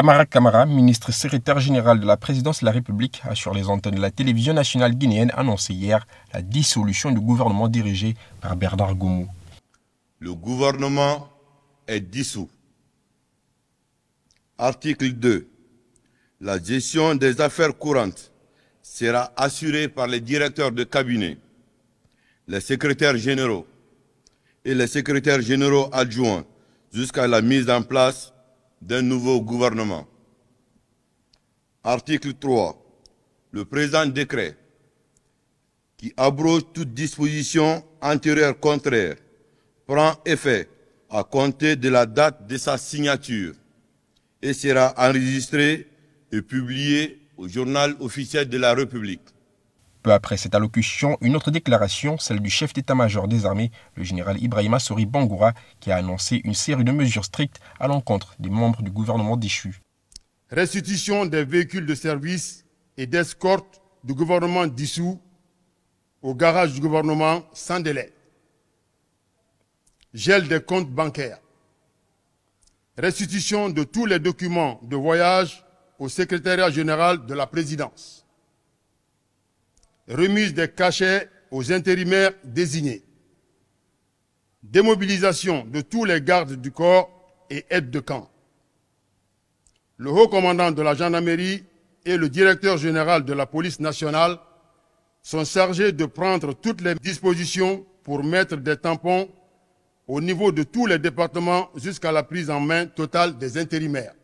Amara Kamara, ministre secrétaire général de la présidence de la République, a sur les antennes de la télévision nationale guinéenne annoncé hier la dissolution du gouvernement dirigé par Bernard Goumou. Le gouvernement est dissous. Article 2. La gestion des affaires courantes sera assurée par les directeurs de cabinet, les secrétaires généraux et les secrétaires généraux adjoints jusqu'à la mise en place d'un nouveau gouvernement. Article 3. Le présent décret qui abroge toute disposition antérieure contraire prend effet à compter de la date de sa signature et sera enregistré et publié au journal officiel de la République. Peu après cette allocution, une autre déclaration, celle du chef d'état-major des armées, le général Ibrahima Sori Bangoura, qui a annoncé une série de mesures strictes à l'encontre des membres du gouvernement déchu. Restitution des véhicules de service et d'escorte du gouvernement dissous au garage du gouvernement sans délai. Gel des comptes bancaires. Restitution de tous les documents de voyage au secrétariat général de la présidence remise des cachets aux intérimaires désignés, démobilisation de tous les gardes du corps et aides de camp. Le haut commandant de la gendarmerie et le directeur général de la police nationale sont chargés de prendre toutes les dispositions pour mettre des tampons au niveau de tous les départements jusqu'à la prise en main totale des intérimaires.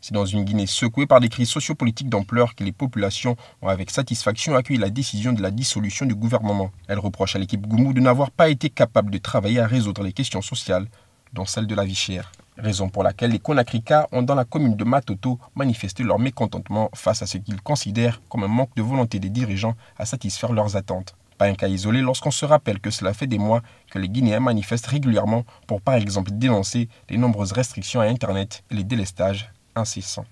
C'est dans une Guinée secouée par des crises sociopolitiques d'ampleur que les populations ont avec satisfaction accueilli la décision de la dissolution du gouvernement. Elle reproche à l'équipe Goumou de n'avoir pas été capable de travailler à résoudre les questions sociales, dont celle de la vie chère. Raison pour laquelle les Konakrika ont dans la commune de Matoto manifesté leur mécontentement face à ce qu'ils considèrent comme un manque de volonté des dirigeants à satisfaire leurs attentes. Pas un cas isolé lorsqu'on se rappelle que cela fait des mois que les Guinéens manifestent régulièrement pour par exemple dénoncer les nombreuses restrictions à Internet et les délestages Insistant.